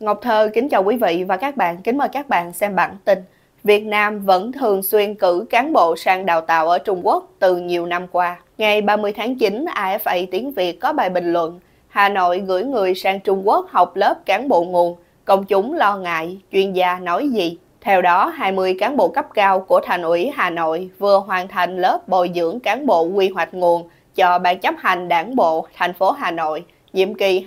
Ngọc Thơ kính chào quý vị và các bạn, kính mời các bạn xem bản tin. Việt Nam vẫn thường xuyên cử cán bộ sang đào tạo ở Trung Quốc từ nhiều năm qua. Ngày 30 tháng 9, AFA Tiếng Việt có bài bình luận Hà Nội gửi người sang Trung Quốc học lớp cán bộ nguồn, công chúng lo ngại, chuyên gia nói gì. Theo đó, 20 cán bộ cấp cao của Thành ủy Hà Nội vừa hoàn thành lớp bồi dưỡng cán bộ quy hoạch nguồn cho Ban chấp hành đảng bộ thành phố Hà Nội – nhiệm kỳ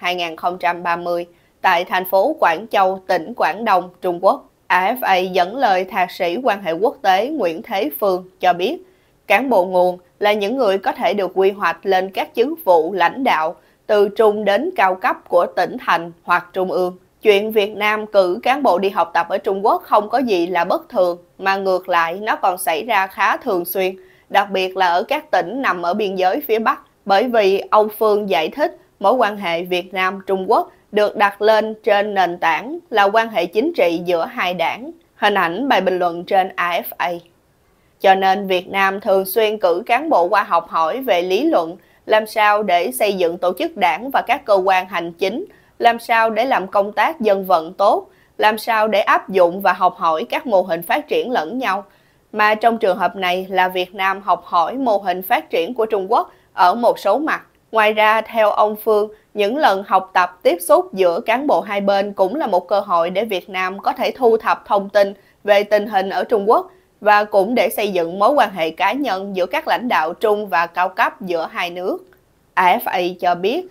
2025-2030 tại thành phố Quảng Châu, tỉnh Quảng Đông, Trung Quốc. AFA dẫn lời thạc sĩ quan hệ quốc tế Nguyễn Thế Phương cho biết, cán bộ nguồn là những người có thể được quy hoạch lên các chức vụ lãnh đạo từ trung đến cao cấp của tỉnh thành hoặc trung ương. Chuyện Việt Nam cử cán bộ đi học tập ở Trung Quốc không có gì là bất thường, mà ngược lại nó còn xảy ra khá thường xuyên, đặc biệt là ở các tỉnh nằm ở biên giới phía Bắc bởi vì ông Phương giải thích mối quan hệ Việt Nam-Trung Quốc được đặt lên trên nền tảng là quan hệ chính trị giữa hai đảng, hình ảnh bài bình luận trên AFA. Cho nên Việt Nam thường xuyên cử cán bộ qua học hỏi về lý luận, làm sao để xây dựng tổ chức đảng và các cơ quan hành chính, làm sao để làm công tác dân vận tốt, làm sao để áp dụng và học hỏi các mô hình phát triển lẫn nhau. Mà trong trường hợp này là Việt Nam học hỏi mô hình phát triển của Trung Quốc – ở một số mặt. Ngoài ra, theo ông Phương, những lần học tập tiếp xúc giữa cán bộ hai bên cũng là một cơ hội để Việt Nam có thể thu thập thông tin về tình hình ở Trung Quốc và cũng để xây dựng mối quan hệ cá nhân giữa các lãnh đạo trung và cao cấp giữa hai nước. AFA cho biết,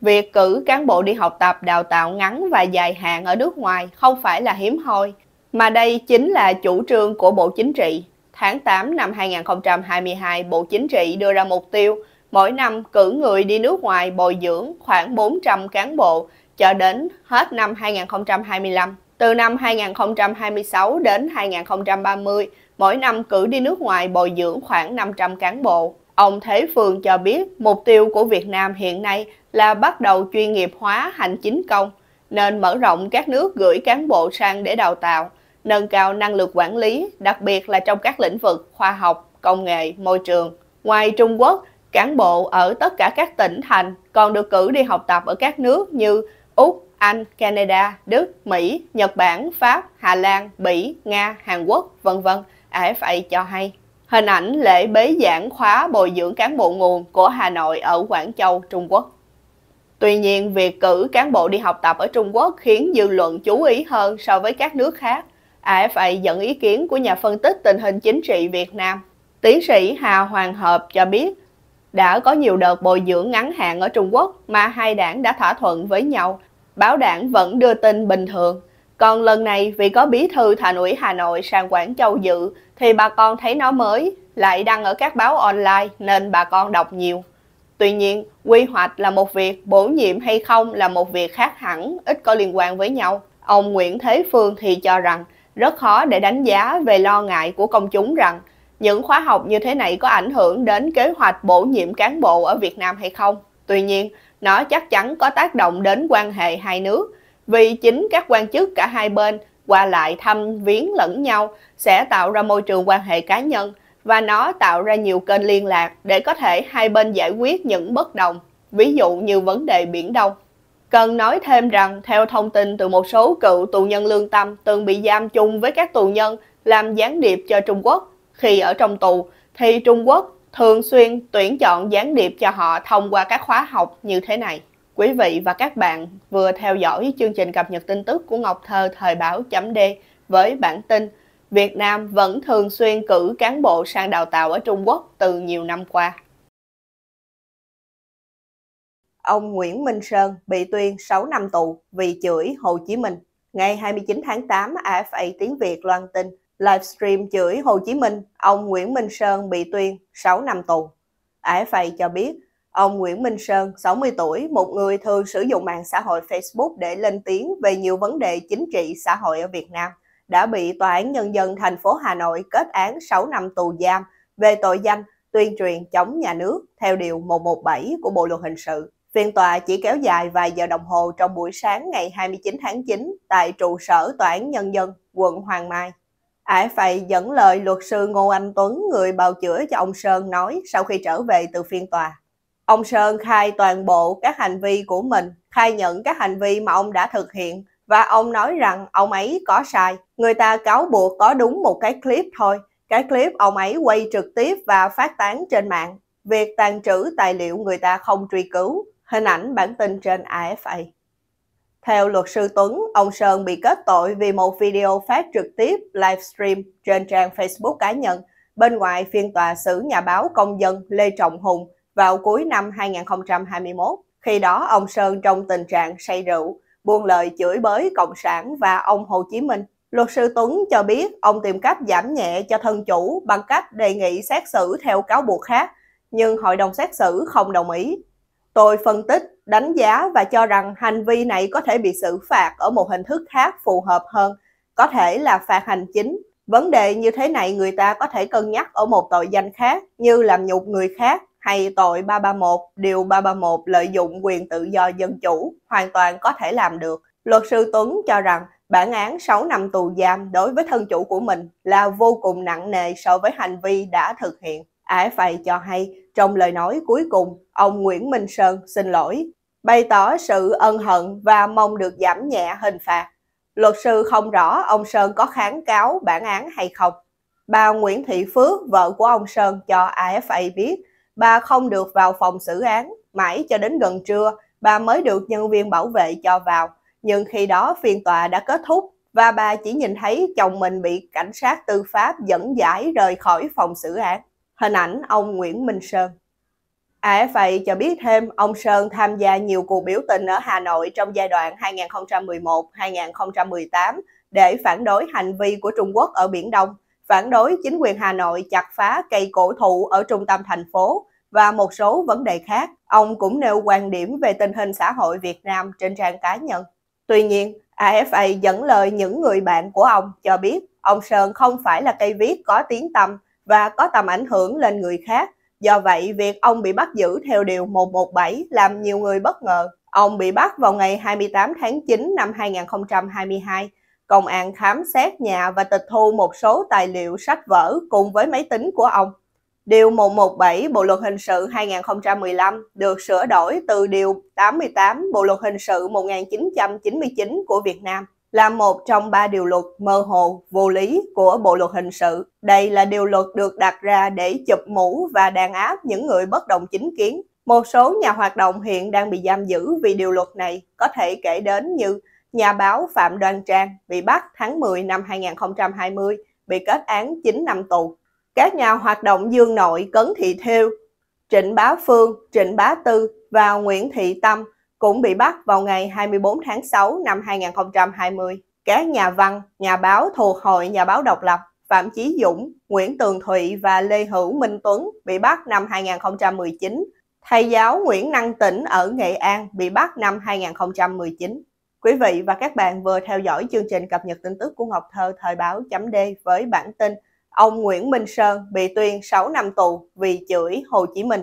việc cử cán bộ đi học tập đào tạo ngắn và dài hạn ở nước ngoài không phải là hiếm hoi, mà đây chính là chủ trương của Bộ Chính trị. Tháng 8 năm 2022, Bộ Chính trị đưa ra mục tiêu – mỗi năm cử người đi nước ngoài bồi dưỡng khoảng 400 cán bộ cho đến hết năm 2025. Từ năm 2026 đến 2030, mỗi năm cử đi nước ngoài bồi dưỡng khoảng 500 cán bộ. Ông Thế Phương cho biết mục tiêu của Việt Nam hiện nay là bắt đầu chuyên nghiệp hóa hành chính công, nên mở rộng các nước gửi cán bộ sang để đào tạo, nâng cao năng lực quản lý, đặc biệt là trong các lĩnh vực khoa học, công nghệ, môi trường. Ngoài Trung Quốc, cán bộ ở tất cả các tỉnh thành còn được cử đi học tập ở các nước như Úc, Anh, Canada, Đức, Mỹ, Nhật Bản, Pháp, Hà Lan, Bỉ, Nga, Hàn Quốc, vân vân. AFA cho hay. Hình ảnh lễ bế giảng khóa bồi dưỡng cán bộ nguồn của Hà Nội ở Quảng Châu, Trung Quốc. Tuy nhiên, việc cử cán bộ đi học tập ở Trung Quốc khiến dư luận chú ý hơn so với các nước khác. AFA dẫn ý kiến của nhà phân tích tình hình chính trị Việt Nam. Tiến sĩ Hà Hoàng Hợp cho biết, đã có nhiều đợt bồi dưỡng ngắn hạn ở Trung Quốc mà hai đảng đã thỏa thuận với nhau. Báo đảng vẫn đưa tin bình thường. Còn lần này vì có bí thư thành ủy Hà Nội sang Quảng Châu dự thì bà con thấy nó mới, lại đăng ở các báo online nên bà con đọc nhiều. Tuy nhiên, quy hoạch là một việc, bổ nhiệm hay không là một việc khác hẳn, ít có liên quan với nhau. Ông Nguyễn Thế Phương thì cho rằng rất khó để đánh giá về lo ngại của công chúng rằng những khóa học như thế này có ảnh hưởng đến kế hoạch bổ nhiệm cán bộ ở Việt Nam hay không. Tuy nhiên, nó chắc chắn có tác động đến quan hệ hai nước, vì chính các quan chức cả hai bên qua lại thăm viếng lẫn nhau sẽ tạo ra môi trường quan hệ cá nhân và nó tạo ra nhiều kênh liên lạc để có thể hai bên giải quyết những bất đồng, ví dụ như vấn đề Biển Đông. Cần nói thêm rằng, theo thông tin từ một số cựu tù nhân lương tâm từng bị giam chung với các tù nhân làm gián điệp cho Trung Quốc, khi ở trong tù, thì Trung Quốc thường xuyên tuyển chọn gián điệp cho họ thông qua các khóa học như thế này. Quý vị và các bạn vừa theo dõi chương trình cập nhật tin tức của Ngọc Thơ thời báo chấm D với bản tin Việt Nam vẫn thường xuyên cử cán bộ sang đào tạo ở Trung Quốc từ nhiều năm qua. Ông Nguyễn Minh Sơn bị tuyên 6 năm tù vì chửi Hồ Chí Minh. Ngày 29 tháng 8, AFA Tiếng Việt loan tin Livestream chửi Hồ Chí Minh, ông Nguyễn Minh Sơn bị tuyên 6 năm tù. AFA cho biết, ông Nguyễn Minh Sơn, 60 tuổi, một người thường sử dụng mạng xã hội Facebook để lên tiếng về nhiều vấn đề chính trị xã hội ở Việt Nam, đã bị Tòa án Nhân dân thành phố Hà Nội kết án 6 năm tù giam về tội danh tuyên truyền chống nhà nước theo Điều 117 của Bộ Luật Hình sự. Phiên tòa chỉ kéo dài vài giờ đồng hồ trong buổi sáng ngày 29 tháng 9 tại trụ sở Tòa án Nhân dân quận Hoàng Mai. Ải phải dẫn lời luật sư Ngô Anh Tuấn, người bào chữa cho ông Sơn nói sau khi trở về từ phiên tòa. Ông Sơn khai toàn bộ các hành vi của mình, khai nhận các hành vi mà ông đã thực hiện và ông nói rằng ông ấy có sai. Người ta cáo buộc có đúng một cái clip thôi. Cái clip ông ấy quay trực tiếp và phát tán trên mạng. Việc tàn trữ tài liệu người ta không truy cứu. Hình ảnh bản tin trên AFA. Theo luật sư Tuấn, ông Sơn bị kết tội vì một video phát trực tiếp livestream trên trang Facebook cá nhân bên ngoài phiên tòa xử nhà báo công dân Lê Trọng Hùng vào cuối năm 2021. Khi đó, ông Sơn trong tình trạng say rượu, buông lời chửi bới Cộng sản và ông Hồ Chí Minh. Luật sư Tuấn cho biết ông tìm cách giảm nhẹ cho thân chủ bằng cách đề nghị xét xử theo cáo buộc khác, nhưng hội đồng xét xử không đồng ý. Tôi phân tích, đánh giá và cho rằng hành vi này có thể bị xử phạt ở một hình thức khác phù hợp hơn, có thể là phạt hành chính. Vấn đề như thế này người ta có thể cân nhắc ở một tội danh khác như làm nhục người khác hay tội 331, điều 331 lợi dụng quyền tự do dân chủ hoàn toàn có thể làm được. Luật sư Tuấn cho rằng bản án 6 năm tù giam đối với thân chủ của mình là vô cùng nặng nề so với hành vi đã thực hiện. AFA cho hay trong lời nói cuối cùng, ông Nguyễn Minh Sơn xin lỗi, bày tỏ sự ân hận và mong được giảm nhẹ hình phạt. Luật sư không rõ ông Sơn có kháng cáo bản án hay không. Bà Nguyễn Thị Phước, vợ của ông Sơn cho AFA biết, bà không được vào phòng xử án, mãi cho đến gần trưa bà mới được nhân viên bảo vệ cho vào. Nhưng khi đó phiên tòa đã kết thúc và bà chỉ nhìn thấy chồng mình bị cảnh sát tư pháp dẫn giải rời khỏi phòng xử án. Hình ảnh ông Nguyễn Minh Sơn AFA à, cho biết thêm, ông Sơn tham gia nhiều cuộc biểu tình ở Hà Nội trong giai đoạn 2011-2018 để phản đối hành vi của Trung Quốc ở Biển Đông, phản đối chính quyền Hà Nội chặt phá cây cổ thụ ở trung tâm thành phố và một số vấn đề khác. Ông cũng nêu quan điểm về tình hình xã hội Việt Nam trên trang cá nhân. Tuy nhiên, AFA dẫn lời những người bạn của ông cho biết ông Sơn không phải là cây viết có tiếng tăm và có tầm ảnh hưởng lên người khác. Do vậy, việc ông bị bắt giữ theo Điều 117 làm nhiều người bất ngờ. Ông bị bắt vào ngày 28 tháng 9 năm 2022. Công an khám xét nhà và tịch thu một số tài liệu sách vở cùng với máy tính của ông. Điều 117 Bộ Luật Hình sự 2015 được sửa đổi từ Điều 88 Bộ Luật Hình sự 1999 của Việt Nam là một trong ba điều luật mơ hồ, vô lý của Bộ Luật Hình sự. Đây là điều luật được đặt ra để chụp mũ và đàn áp những người bất đồng chính kiến. Một số nhà hoạt động hiện đang bị giam giữ vì điều luật này có thể kể đến như nhà báo Phạm Đoan Trang bị bắt tháng 10 năm 2020, bị kết án 9 năm tù. Các nhà hoạt động dương nội Cấn Thị Thêu, Trịnh Bá Phương, Trịnh Bá Tư và Nguyễn Thị Tâm cũng bị bắt vào ngày 24 tháng 6 năm 2020. Các nhà văn, nhà báo thuộc Hội Nhà báo Độc lập Phạm Chí Dũng, Nguyễn Tường Thụy và Lê Hữu Minh Tuấn bị bắt năm 2019. Thầy giáo Nguyễn Năng Tĩnh ở Nghệ An bị bắt năm 2019. Quý vị và các bạn vừa theo dõi chương trình cập nhật tin tức của Ngọc Thơ thời báo chấm D với bản tin Ông Nguyễn Minh Sơn bị tuyên 6 năm tù vì chửi Hồ Chí Minh.